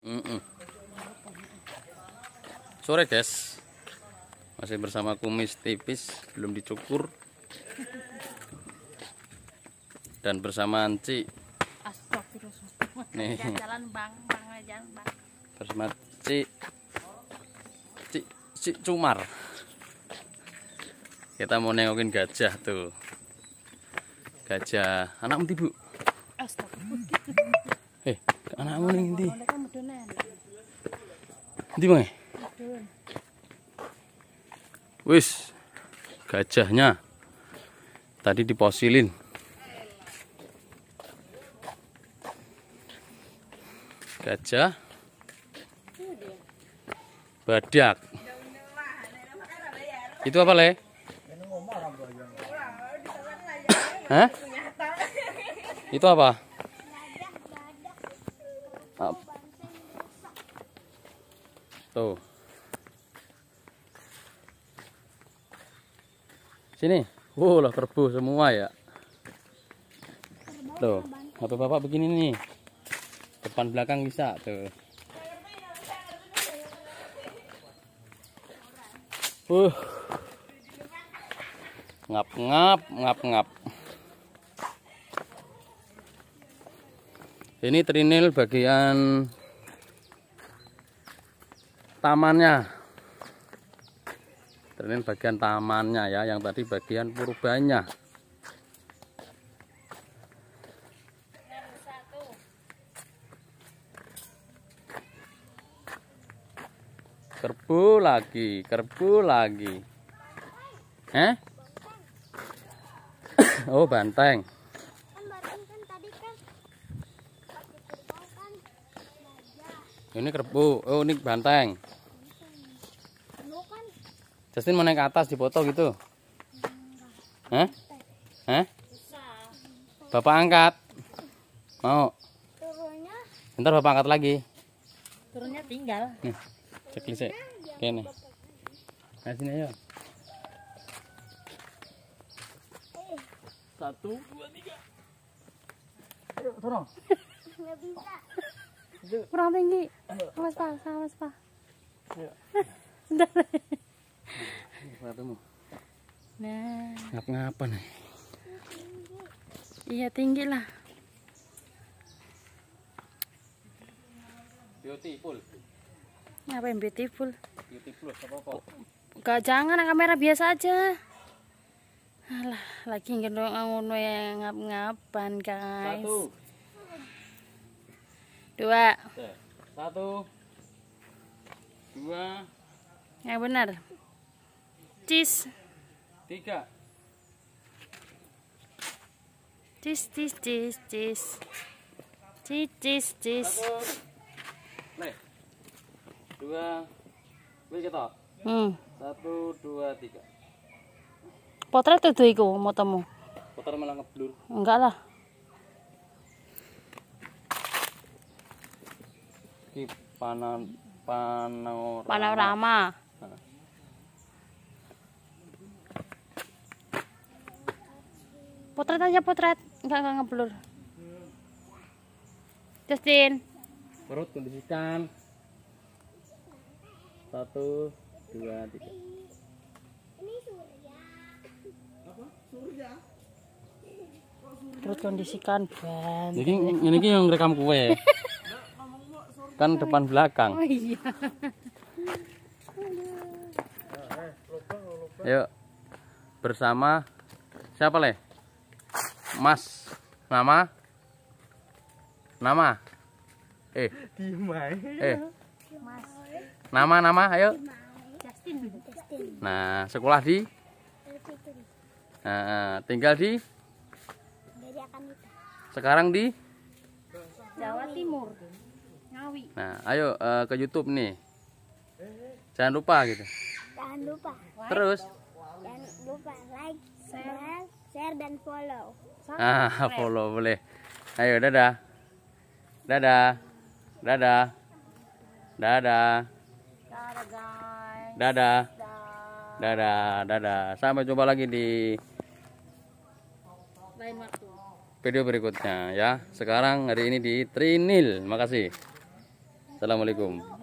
Mm -mm. Sore guys, masih bersama kumis tipis, belum dicukur, dan bersama Anci. Nih. Jalan bang, bang, jalan bang. Bersama Ci, Ci, Ci Cumar. Kita mau nengokin gajah tuh. Gajah, anak menti bu. Eh, anakmu nih Nanti bang. Ya? Wis. Gajahnya. Tadi diposilin. Gajah. Badak. Itu apa, Le? Hah? Itu apa? Tuh. Sini. Wow, lah kerbau semua ya. Tuh, HP Bapak begini nih. Depan belakang bisa tuh. Uh. Ngap-ngap, ngap-ngap. Ini trinil bagian tamannya ini bagian tamannya ya yang tadi bagian purbanya kerbu lagi kerbu lagi eh oh banteng ini kerbu oh ini banteng Justin mau naik ke atas dipoto gitu. Hah? Hah? Bapak angkat. Mau? Turunnya. Ntar Bapak angkat lagi. Turunnya tinggal. Nih. Cek lise. nih. Nah, sini ayo. Satu, dua, tiga. Ayo, turun. Nggak bisa. Kurang tinggi. Mas Pak, sama Mas Pak. Ayo. HPmu? Nah. ngap ngapa nih. Iya tinggi lah. Beautiful. Apa yang beautiful? Beautiful apa Gak jangan kamera biasa aja. Alah, lagi gendong ngono yang ngap-ngapan, guys. Satu. Dua. Satu. Dua. Yang benar tis tiga tis tis tis tis tis tis tis satu dua wis kita hmm. satu dua tiga potret itu iku mau temu potret malah ngeblur enggak lah panorama. panorama. potret aja potret enggak enggak ngeblur Justin perut kondisikan satu dua tiga ini surya apa surya perut kondisikan ben jadi ini yang rekam kue kan depan belakang oh iya yuk bersama siapa leh Mas nama nama eh Dimai eh Mas nama nama ayo Justin nah sekolah di nah, tinggal di sekarang di Jawa Timur Ngawi nah ayo uh, ke YouTube nih jangan lupa gitu jangan lupa terus jangan lupa like share share dan follow. ah, follow boleh. Ayo, dadah. Dadah. Dadah. Dadah. Dadah Dadah. Dadah, Sampai jumpa lagi di video berikutnya ya. Sekarang hari ini di Trinil. Makasih. Assalamualaikum.